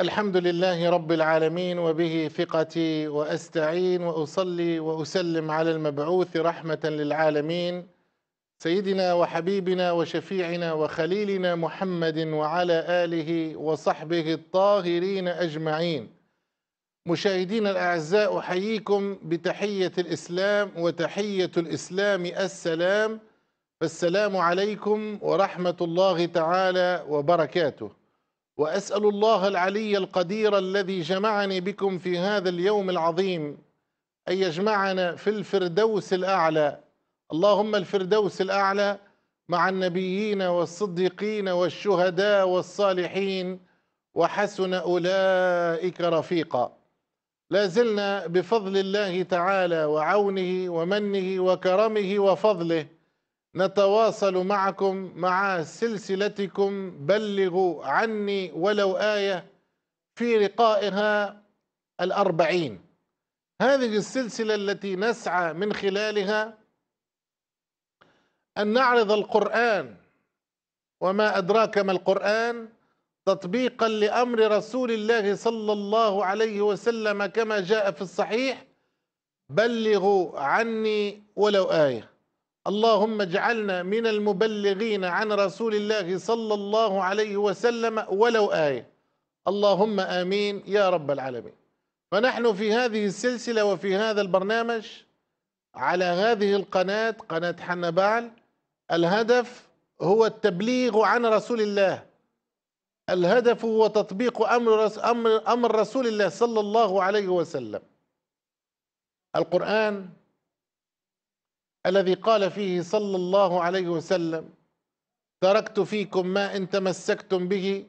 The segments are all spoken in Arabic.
الحمد لله رب العالمين وبه ثقتي واستعين واصلي واسلم على المبعوث رحمه للعالمين سيدنا وحبيبنا وشفيعنا وخليلنا محمد وعلى اله وصحبه الطاهرين اجمعين مشاهدينا الاعزاء احييكم بتحيه الاسلام وتحيه الاسلام السلام فالسلام عليكم ورحمه الله تعالى وبركاته واسال الله العلي القدير الذي جمعني بكم في هذا اليوم العظيم ان يجمعنا في الفردوس الاعلى اللهم الفردوس الاعلى مع النبيين والصديقين والشهداء والصالحين وحسن اولئك رفيقا لا زلنا بفضل الله تعالى وعونه ومنه وكرمه وفضله نتواصل معكم مع سلسلتكم بلغوا عني ولو آية في لقائها الأربعين هذه السلسلة التي نسعى من خلالها أن نعرض القرآن وما أدراك ما القرآن تطبيقا لأمر رسول الله صلى الله عليه وسلم كما جاء في الصحيح بلغوا عني ولو آية اللهم اجعلنا من المبلغين عن رسول الله صلى الله عليه وسلم ولو آية اللهم آمين يا رب العالمين فنحن في هذه السلسلة وفي هذا البرنامج على هذه القناة قناة حنا بعل الهدف هو التبليغ عن رسول الله الهدف هو تطبيق أمر أمر أمر رسول الله صلى الله عليه وسلم القرآن الذي قال فيه صلى الله عليه وسلم تركت فيكم ما إن تمسكتم به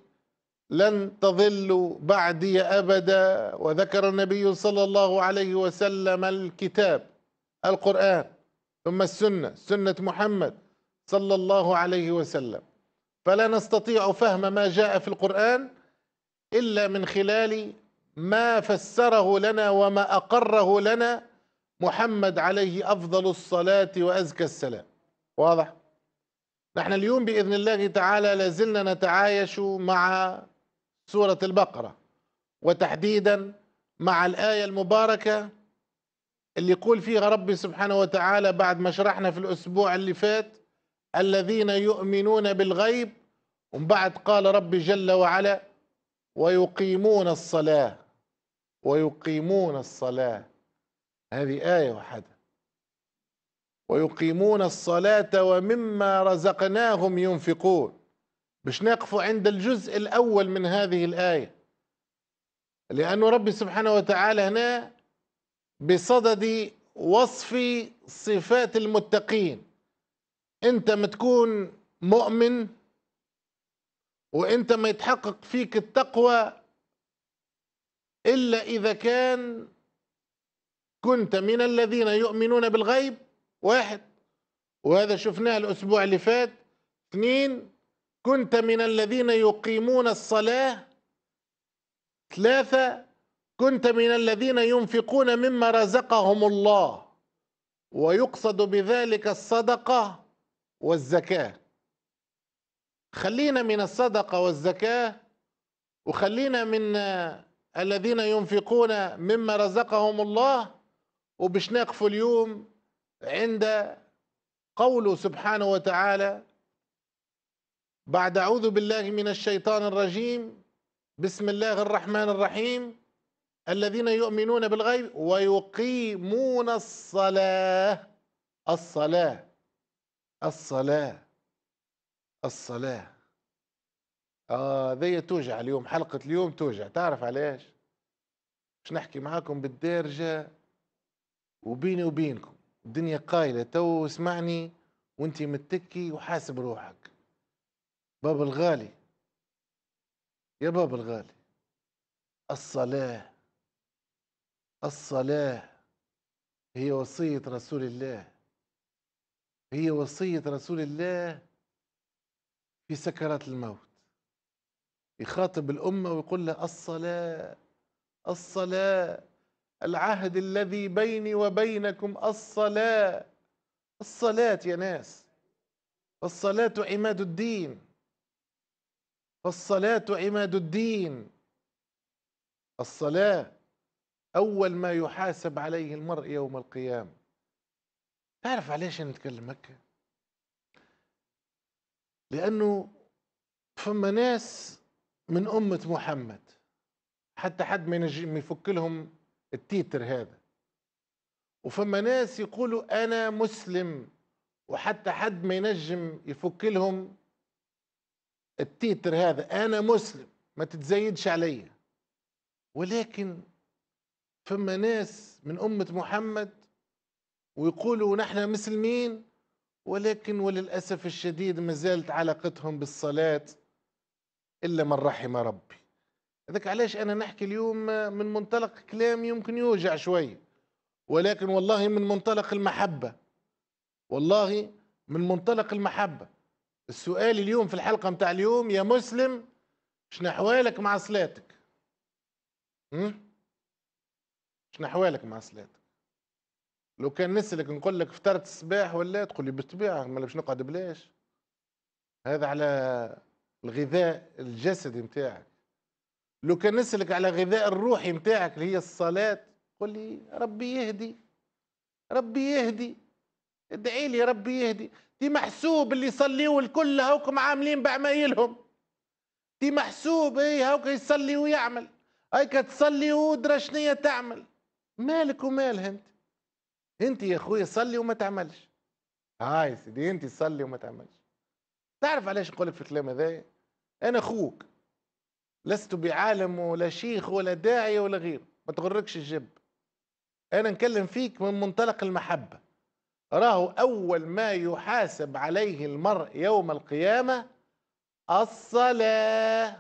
لن تضلوا بعدي أبدا وذكر النبي صلى الله عليه وسلم الكتاب القرآن ثم السنة سنة محمد صلى الله عليه وسلم فلا نستطيع فهم ما جاء في القرآن إلا من خلال ما فسره لنا وما أقره لنا محمد عليه أفضل الصلاة وأزكى السلام واضح؟ نحن اليوم بإذن الله تعالى لازلنا نتعايش مع سورة البقرة وتحديدا مع الآية المباركة اللي يقول فيها ربي سبحانه وتعالى بعد ما شرحنا في الأسبوع اللي فات الذين يؤمنون بالغيب ومن بعد قال ربي جل وعلا ويقيمون الصلاة ويقيمون الصلاة هذه آية واحدة ويقيمون الصلاة ومما رزقناهم ينفقون مش نقفوا عند الجزء الأول من هذه الآية لأنه رب سبحانه وتعالى هنا بصدد وصف صفات المتقين انت ما تكون مؤمن وانت ما يتحقق فيك التقوى الا اذا كان كنت من الذين يؤمنون بالغيب واحد وهذا شفناه الأسبوع اللي فات اثنين كنت من الذين يقيمون الصلاة ثلاثة كنت من الذين ينفقون مما رزقهم الله ويقصد بذلك الصدقة والزكاة خلينا من الصدقة والزكاة وخلينا من الذين ينفقون مما رزقهم الله وباش نقفوا اليوم عند قوله سبحانه وتعالى بعد أعوذ بالله من الشيطان الرجيم بسم الله الرحمن الرحيم الذين يؤمنون بالغيب ويقيمون الصلاة الصلاة الصلاة الصلاة آه ذي توجع اليوم حلقة اليوم توجع تعرف علاش مش نحكي معاكم بالدارجة وبيني وبينكم الدنيا قايلة تو اسمعني وانت متكي وحاسب روحك باب الغالي يا باب الغالي الصلاة الصلاة هي وصية رسول الله هي وصية رسول الله في سكرات الموت يخاطب الأمة ويقول لها الصلاة الصلاة العهد الذي بيني وبينكم الصلاة الصلاة يا ناس الصلاة عماد الدين الصلاة عماد الدين الصلاة أول ما يحاسب عليه المرء يوم القيامة تعرف علاش نتكلم هكا لأنه فما ناس من أمة محمد حتى حد ما يفك لهم التيتر هذا وفما ناس يقولوا انا مسلم وحتى حد ما ينجم يفك لهم التيتر هذا انا مسلم ما تتزايدش عليا ولكن فما ناس من امه محمد ويقولوا نحن مسلمين ولكن وللاسف الشديد ما زالت علاقتهم بالصلاه الا من رحم ربي هذاك علاش انا نحكي اليوم من منطلق كلام يمكن يوجع شويه ولكن والله من منطلق المحبه والله من منطلق المحبه السؤال اليوم في الحلقه متاع اليوم يا مسلم شنو احوالك مع صلاتك شنو احوالك مع صلاتك لو كان نسلك نقول لك فطرت الصباح ولا تقول لي بالطبيعه ما باش نقعد بلاش هذا على الغذاء الجسدي نتاعك لو كان نسألك على غذاء الروحي متاعك اللي هي الصلاة قولي لي ربي يهدي ربي يهدي ادعي لي ربي يهدي تي محسوب اللي يصليوا الكل هاوكم عاملين بعمايلهم تي محسوب ايه هاوك يصلي ويعمل هيك تصلي ودرا شنية تعمل مالك ومالها انت انت يا اخويا صلي وما تعملش هاي سيدي انت صلي وما تعملش تعرف علاش نقولك في الكلام هذايا انا اخوك لست بعالم ولا شيخ ولا داعية ولا غير ما تغركش الجب أنا نكلم فيك من منطلق المحبة راهو أول ما يحاسب عليه المرء يوم القيامة الصلاة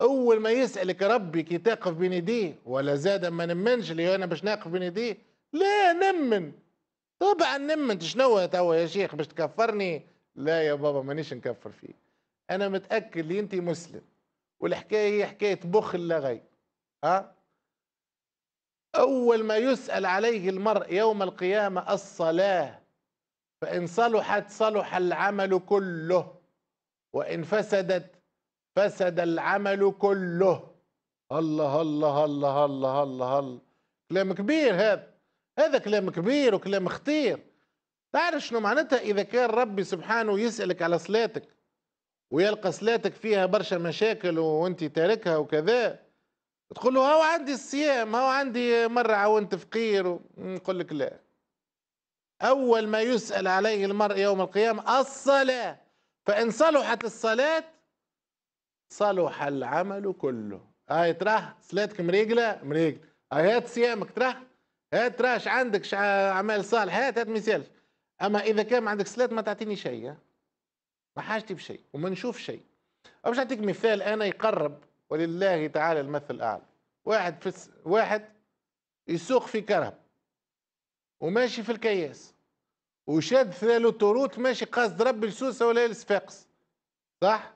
أول ما يسألك ربي كي تقف بين يديه ولا زاد ما نمنش اللي أنا باش نقف بين يديه لا نمن طبعا نمن شنو توا يا شيخ باش تكفرني لا يا بابا مانيش نكفر فيك أنا متأكد اللي أنت مسلم والحكايه هي حكايه بخ لا غير ها اول ما يسال عليه المرء يوم القيامه الصلاه فان صلحت صلح العمل كله وان فسدت فسد العمل كله الله الله الله الله الله الله كلام كبير هذا هذا كلام كبير وكلام خطير تعرف شنو معناتها اذا كان ربي سبحانه يسالك على صلاتك ويلقى صلاتك فيها برشا مشاكل وانت تاركها وكذا تقول له هاو عندي الصيام هاو عندي مرة عاونت فقير نقول لك لا أول ما يسأل عليه المرء يوم القيامة الصلاة فإن صلحت الصلاة صلح العمل كله هاي آه، تراه صلاتك مريقلة مريقلة آه، هات صيامك تراه هات راش عندك اعمال صالحات هات ما يسالش اما اذا كان ما عندك صلاه ما تعطيني شيء حاجتي بشيء وما نشوف شيء باش نعطيك مثال انا يقرب ولله تعالى المثل الاعلى واحد في س... واحد يسوق في كرهب وماشي في الكياس وشاد ثلاثة توروت ماشي قاصد ربي لسوسه ولا لصفاقس صح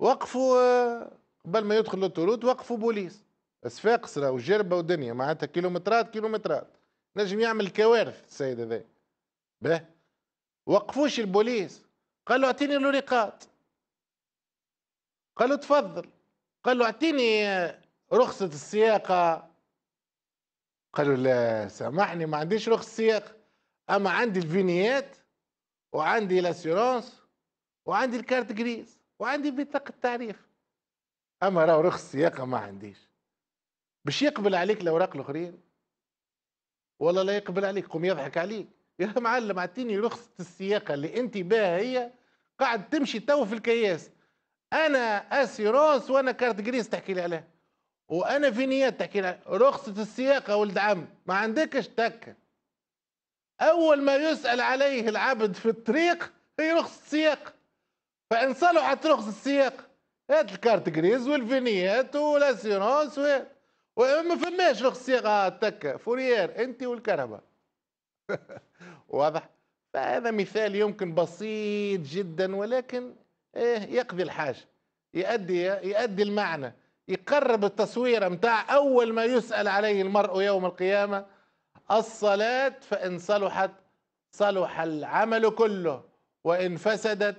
وقفوا آه، قبل ما يدخل للتوروت وقفوا بوليس صفاقس راهو جربه ودنيا معناتها كيلومترات كيلومترات نجم يعمل كوارث السيد هذا به وقفوش البوليس قال له اعطيني الوريقات قال له تفضل قال له اعطيني رخصة السياقة قال له لا سامحني ما عنديش رخصة سياقة أما عندي الفينيات وعندي لاسيورونس وعندي الكارت جريز وعندي بطاقة التعريف أما راه رخصة سياقة ما عنديش باش يقبل عليك الأوراق الآخرين ولا لا يقبل عليك قوم يضحك عليك يا معلم اعطيني رخصة السياقة اللي انت بها هي قاعد تمشي تو في الكياس انا روس وانا كارت جريس تحكي لي عليها وانا في نيات تحكي لي رخصة السياقة ولد عم ما عندكش تكة اول ما يسأل عليه العبد في الطريق هي رخصة السياقة فان صلحت رخصة السياقة هات الكارت جريز والفينيات والاسيرونس وما فماش رخصة سياقه تكة فوريير انت والكهرباء واضح فهذا مثال يمكن بسيط جدا ولكن إيه يقضي الحاجة يؤدي يؤدي المعنى يقرب التصوير متاع أول ما يسأل عليه المرء يوم القيامة الصلاة فإن صلحت صلح العمل كله وإن فسدت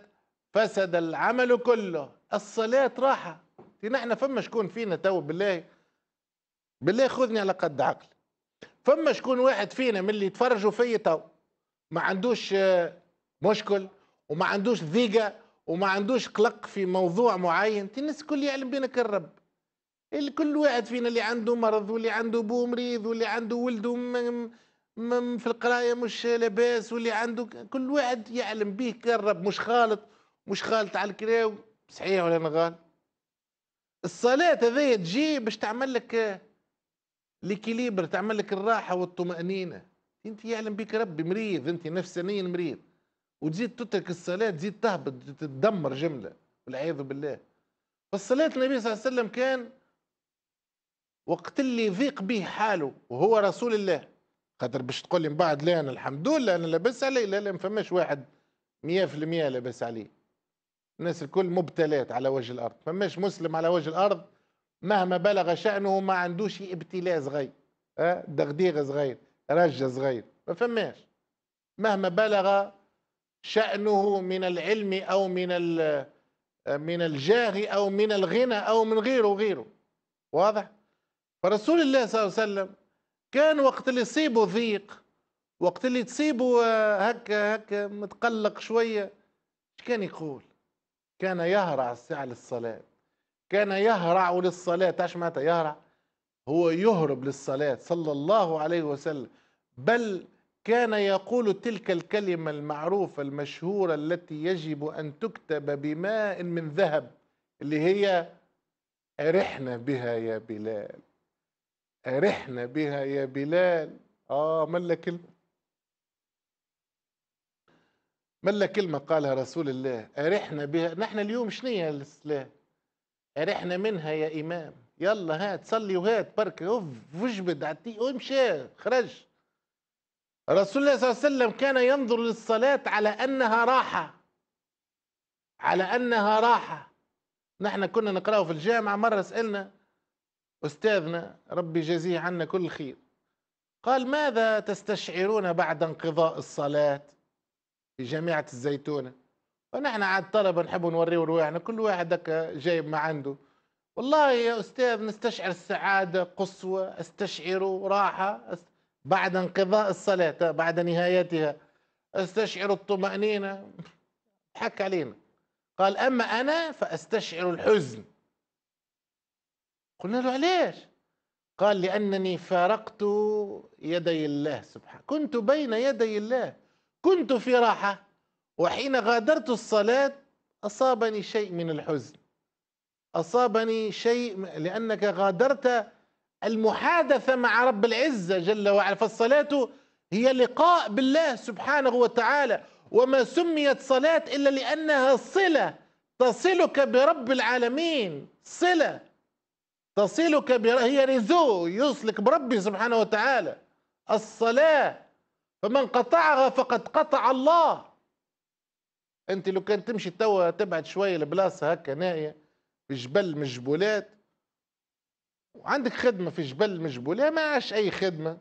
فسد العمل كله الصلاة راحة نحن فما شكون فينا تو بالله بالله خذني على قد عقل فما شكون واحد فينا من اللي يتفرجوا فيا تو ما عندوش آه، مشكل وما عندوش ذيقه وما عندوش قلق في موضوع معين الناس الكل يعلم بينك الرب كل واحد فينا اللي عنده مرض واللي عنده بو مريض واللي عنده ولده في القرايه مش لاباس واللي عنده كل واحد يعلم به كالرب مش خالط مش خالط على الكراو صحيح ولا نغال الصلاة هذه تجي باش تعمل لك ليكيليبر تعمل لك الراحة والطمأنينة انت يعلم بك ربي مريض انت نفسانيا مريض وتزيد تترك الصلاه تزيد تهبط تدمر جمله والعياذ بالله فالصلاه النبي صلى الله عليه وسلم كان وقت اللي يضيق به حاله وهو رسول الله خاطر باش تقول لي من بعد لا انا الحمد لله انا لاباس عليه لا لا ما فماش واحد 100% لاباس عليه الناس الكل مبتلات على وجه الارض فماش مسلم على وجه الارض مهما بلغ شأنه ما عندوش ابتلاء صغير أه دغديغ صغير رجل صغير ما فماش مهما بلغ شأنه من العلم أو من من الجاه أو من الغنى أو من غيره وغيره واضح فرسول الله صلى الله عليه وسلم كان وقت اللي يصيبه ضيق وقت اللي تصيبه آه، هكا هكا متقلق شوية ايش كان يقول كان يهرع على الصلاة كان يهرع للصلاة تعرف معناتها يهرع هو يهرب للصلاة صلى الله عليه وسلم بل كان يقول تلك الكلمة المعروفة المشهورة التي يجب أن تكتب بماء من ذهب اللي هي أرحنا بها يا بلال أرحنا بها يا بلال آه ملا كلمة ملا كلمة قالها رسول الله أرحنا بها نحن اليوم شنية الإسلام أرحنا منها يا إمام يلا هات صلي وهات برك اوف اجبد عطيه وامشي خرج رسول الله صلى الله عليه وسلم كان ينظر للصلاة على أنها راحة على أنها راحة نحن كنا نقرأه في الجامعة مرة سألنا أستاذنا ربي جزيه عنا كل خير قال ماذا تستشعرون بعد انقضاء الصلاة في جامعة الزيتونة ونحن عاد طلبة نحب نوريه رواحنا كل واحد جايب ما عنده والله يا أستاذ نستشعر السعادة قصوى أستشعر راحة بعد انقضاء الصلاة بعد نهايتها أستشعر الطمأنينة حك علينا قال أما أنا فأستشعر الحزن قلنا له ليش قال لأنني فارقت يدي الله سبحانه كنت بين يدي الله كنت في راحة وحين غادرت الصلاة أصابني شيء من الحزن أصابني شيء لأنك غادرت المحادثة مع رب العزة جل وعلا فالصلاة هي لقاء بالله سبحانه وتعالى وما سميت صلاة إلا لأنها صلة تصلك برب العالمين صلة تصلك بر... هي رزو يوصلك بربي سبحانه وتعالى الصلاة فمن قطعها فقد قطع الله انت لو كان تمشي توا تبعد شوية لبلاصة هكا نائية في جبل مش جبولات وعندك خدمة في جبل مش جبولات ما عاش أي خدمة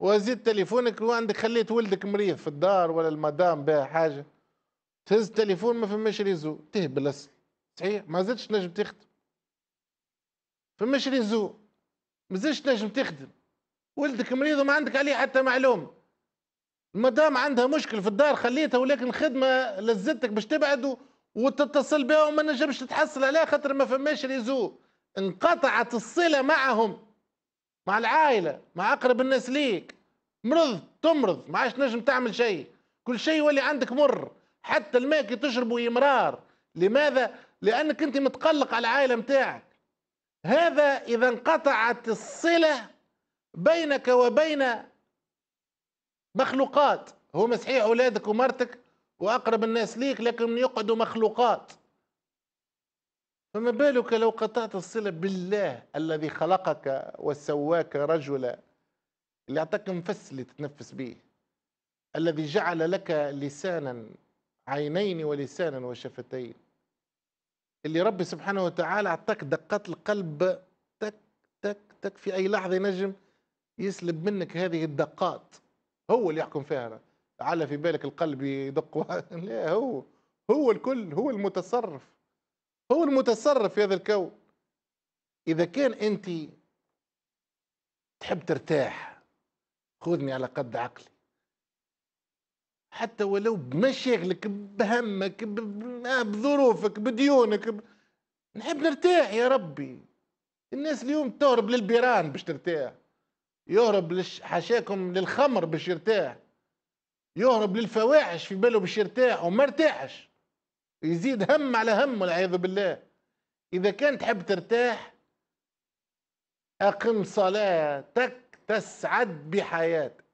وزيد تليفونك وعندك خليت ولدك مريض في الدار ولا المدام بها حاجة تهز تليفون ما فماش ريزو تهبل اصلا صحيح ما زدتش نجم تخدم فماش ريزو ما زدتش نجم تخدم ولدك مريض وما عندك عليه حتى معلومة المدام عندها مشكل في الدار خليتها ولكن الخدمة لزتك باش تبعدو وتتصل بهم ما نجمش تتحصل عليها خاطر ما فماش ريزو انقطعت الصلة معهم مع العائلة مع أقرب الناس ليك مرض تمرض ما عادش نجم تعمل شيء كل شيء يولي عندك مر حتى الماء كي تشربه يمرار لماذا؟ لأنك أنت متقلق على العائلة متاعك هذا إذا انقطعت الصلة بينك وبين مخلوقات هو صحيح أولادك ومرتك واقرب الناس ليك لكن يقعدوا مخلوقات فما بالك لو قطعت الصله بالله الذي خلقك وسواك رجلا اللي اعطاك نفس اللي تتنفس به الذي جعل لك لسانا عينين ولسانا وشفتين اللي ربي سبحانه وتعالى اعطاك دقات القلب تك تك تك في اي لحظه نجم يسلب منك هذه الدقات هو اللي يحكم فيها لك على في بالك القلب يدق لا هو هو الكل هو المتصرف هو المتصرف في هذا الكون إذا كان أنت تحب ترتاح خذني على قد عقلي حتى ولو بمشاغلك بهمك بظروفك بديونك ب... نحب نرتاح يا ربي الناس اليوم تهرب للبيران باش ترتاح يهرب لش... حاشاكم للخمر باش يرتاح يهرب للفواحش في باله باش يرتاح وما ارتاحش يزيد هم على هم والعياذ بالله اذا كان تحب ترتاح اقم صلاتك تسعد بحياتك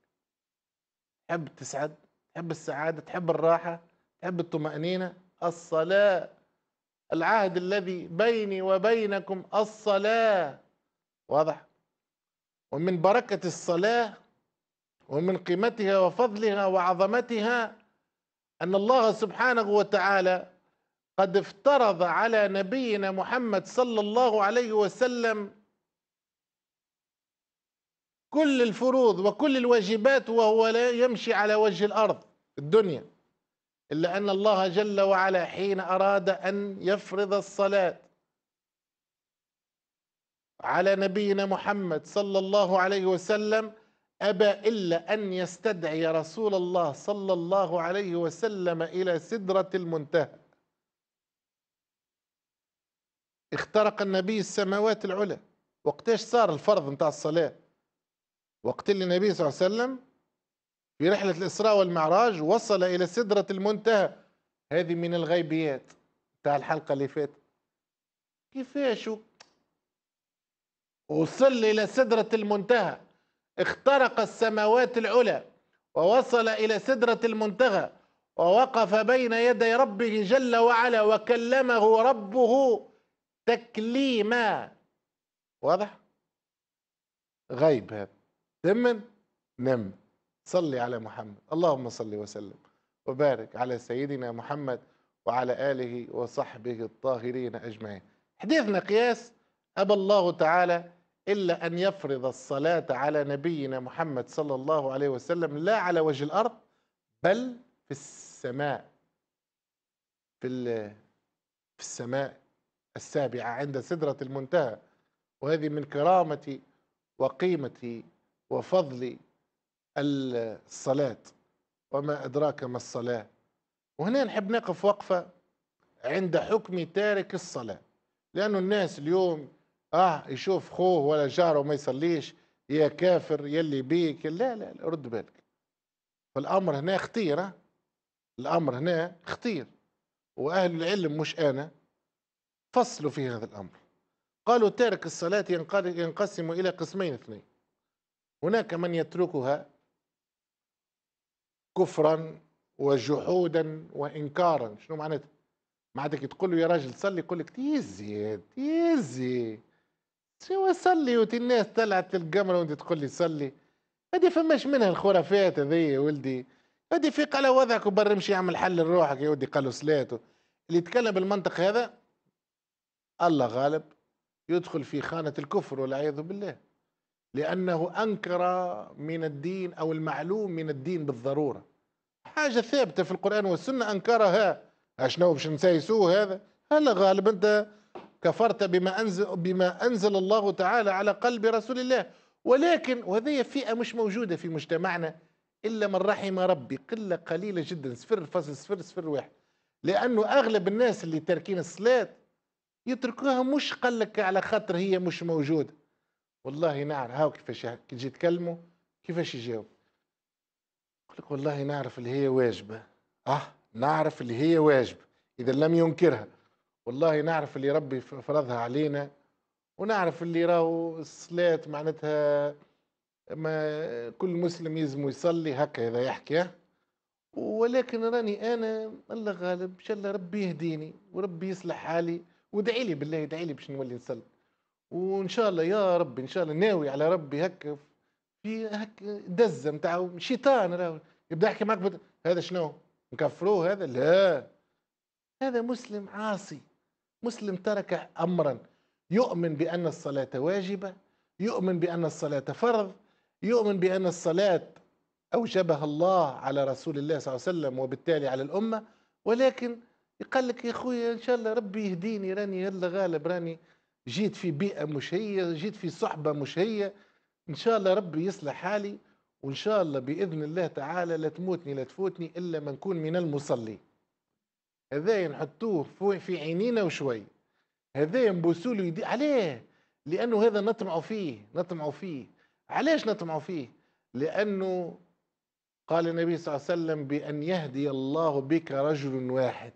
تحب تسعد تحب السعاده تحب الراحه تحب الطمانينه الصلاه العهد الذي بيني وبينكم الصلاه واضح ومن بركه الصلاه ومن قيمتها وفضلها وعظمتها ان الله سبحانه وتعالى قد افترض على نبينا محمد صلى الله عليه وسلم كل الفروض وكل الواجبات وهو لا يمشي على وجه الارض الدنيا الا ان الله جل وعلا حين اراد ان يفرض الصلاه على نبينا محمد صلى الله عليه وسلم أبى إلا أن يستدعي رسول الله صلى الله عليه وسلم إلى سدرة المنتهى اخترق النبي السماوات العلى وقتاش صار الفرض نتاع الصلاة وقت اللي النبي صلى الله عليه وسلم في رحلة الإسراء والمعراج وصل إلى سدرة المنتهى هذه من الغيبيات تاع الحلقة اللي فاتت كيفاش وصل إلى سدرة المنتهى اخترق السماوات العلى ووصل إلى سدرة المنتهى ووقف بين يدي ربه جل وعلا وكلمه ربه تكليما واضح غيب هذا تمن نم صلي على محمد اللهم صل وسلم وبارك على سيدنا محمد وعلى آله وصحبه الطاهرين أجمعين حديثنا قياس أبى الله تعالى إلا أن يفرض الصلاة على نبينا محمد صلى الله عليه وسلم لا على وجه الأرض بل في السماء في في السماء السابعة عند سدرة المنتهى وهذه من كرامة وقيمة وفضل الصلاة وما أدراك ما الصلاة وهنا نحب نقف وقفة عند حكم تارك الصلاة لأن الناس اليوم اه يشوف خوه ولا جاره وما يصليش يا كافر يلي بيك لا لا, لا رد بالك فالامر هنا خطير آه. الامر هنا خطير واهل العلم مش انا فصلوا في هذا الامر قالوا تارك الصلاه ينقسم الى قسمين اثنين هناك من يتركها كفرا وجحودا وانكارا شنو معناتها معناتك تقول له يا راجل صلي يقول لك تيزي تيزي سوى صلي وتي الناس طلعت للقمر وانت تقول لي صلي هذه فماش منها الخرافات هذه يا ولدي هذه فيق على وضعك وبر امشي اعمل حل لروحك يا ولدي قالوا صلاته اللي يتكلم بالمنطق هذا الله غالب يدخل في خانة الكفر والعياذ بالله لأنه أنكر من الدين أو المعلوم من الدين بالضرورة حاجة ثابتة في القرآن والسنة أنكرها أشنو باش نسايسوه هذا هلا غالب أنت كفرت بما أنزل, بما أنزل الله تعالى على قلب رسول الله ولكن وهذه فئة مش موجودة في مجتمعنا إلا من رحم ربي قلة قليلة جدا صفر فصل صفر صفر واحد لأنه أغلب الناس اللي تاركين الصلاة يتركوها مش قلك على خاطر هي مش موجودة والله نعرف هاو كيفاش كي تجي تكلمه كيفاش يجاوب يقول لك والله نعرف اللي هي واجبة أه نعرف اللي هي واجبة إذا لم ينكرها والله نعرف اللي ربي فرضها علينا ونعرف اللي راهو الصلاة معناتها ما كل مسلم يلزم يصلي هكا إذا يحكي ولكن راني انا الله غالب ان شاء الله ربي يهديني وربي يصلح حالي وادعي لي بالله ادعي لي باش نولي نصلي وان شاء الله يا ربي ان شاء الله ناوي على ربي هكا في هكا دزه نتاع شيطان راهو يبدا يحكي معك هذا شنو نكفروه هذا لا هذا مسلم عاصي مسلم ترك أمرا يؤمن بأن الصلاة واجبة يؤمن بأن الصلاة فرض يؤمن بأن الصلاة أوجبها الله على رسول الله صلى الله عليه وسلم وبالتالي على الأمة ولكن قال لك يا أخويا إن شاء الله ربي يهديني راني يلا غالب راني جيت في بيئة مش هي جيت في صحبة مش هي إن شاء الله ربي يصلح حالي وإن شاء الله بإذن الله تعالى لا تموتني لا تفوتني إلا ما نكون من المصلين هذا نحطوه في عينينا وشوي هذا نبوسوا له يدي عليه لانه هذا نطمع فيه نطمع فيه علاش نطمع فيه لانه قال النبي صلى الله عليه وسلم بان يهدي الله بك رجل واحد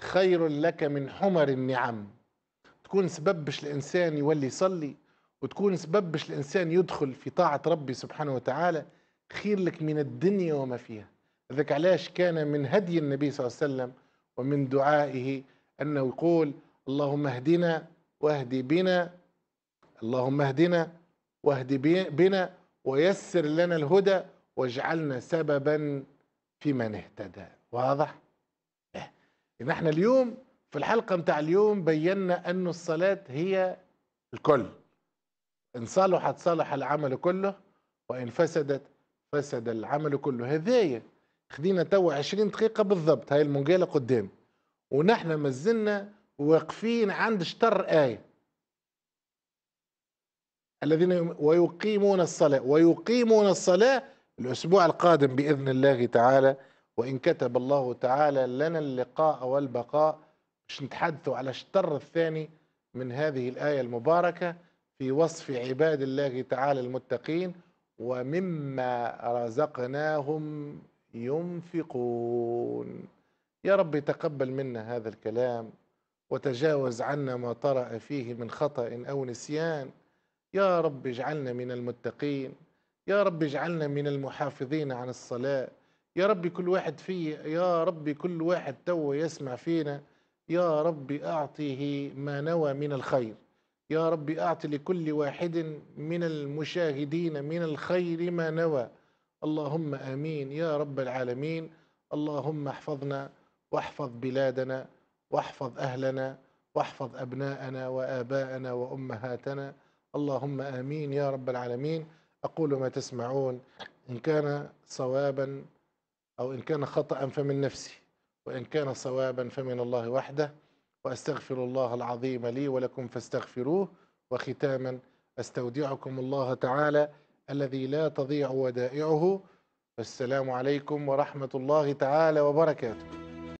خير لك من حمر النعم تكون سبب باش الانسان يولي يصلي وتكون سبب باش الانسان يدخل في طاعه ربي سبحانه وتعالى خير لك من الدنيا وما فيها هذاك علاش كان من هدي النبي صلى الله عليه وسلم ومن دعائه أنه يقول اللهم اهدنا واهد بنا اللهم اهدنا واهد بنا ويسر لنا الهدى واجعلنا سببا في من اهتدى واضح؟ إن إيه. احنا اليوم في الحلقة متاع اليوم بينا أنه الصلاة هي الكل إن صلحت صلح العمل كله وإن فسدت فسد العمل كله هذيه خدينا تو 20 دقيقه بالضبط هاي المنقاله قدام ونحن مازلنا واقفين عند شطر ايه الذين ويقيمون الصلاه ويقيمون الصلاه الاسبوع القادم باذن الله تعالى وان كتب الله تعالى لنا اللقاء والبقاء باش نتحدثوا على الشطر الثاني من هذه الايه المباركه في وصف عباد الله تعالى المتقين ومما رزقناهم ينفقون يا رب تقبل منا هذا الكلام وتجاوز عنا ما طرأ فيه من خطأ أو نسيان يا رب اجعلنا من المتقين يا رب اجعلنا من المحافظين عن الصلاة يا رب كل واحد في يا رب كل واحد تو يسمع فينا يا رب أعطيه ما نوى من الخير يا رب أعطي لكل واحد من المشاهدين من الخير ما نوى اللهم امين يا رب العالمين اللهم احفظنا واحفظ بلادنا واحفظ اهلنا واحفظ ابناءنا واباءنا وامهاتنا اللهم امين يا رب العالمين اقول ما تسمعون ان كان صوابا او ان كان خطا فمن نفسي وان كان صوابا فمن الله وحده واستغفر الله العظيم لي ولكم فاستغفروه وختاما استودعكم الله تعالى الذي لا تضيع ودائعه والسلام عليكم ورحمة الله تعالى وبركاته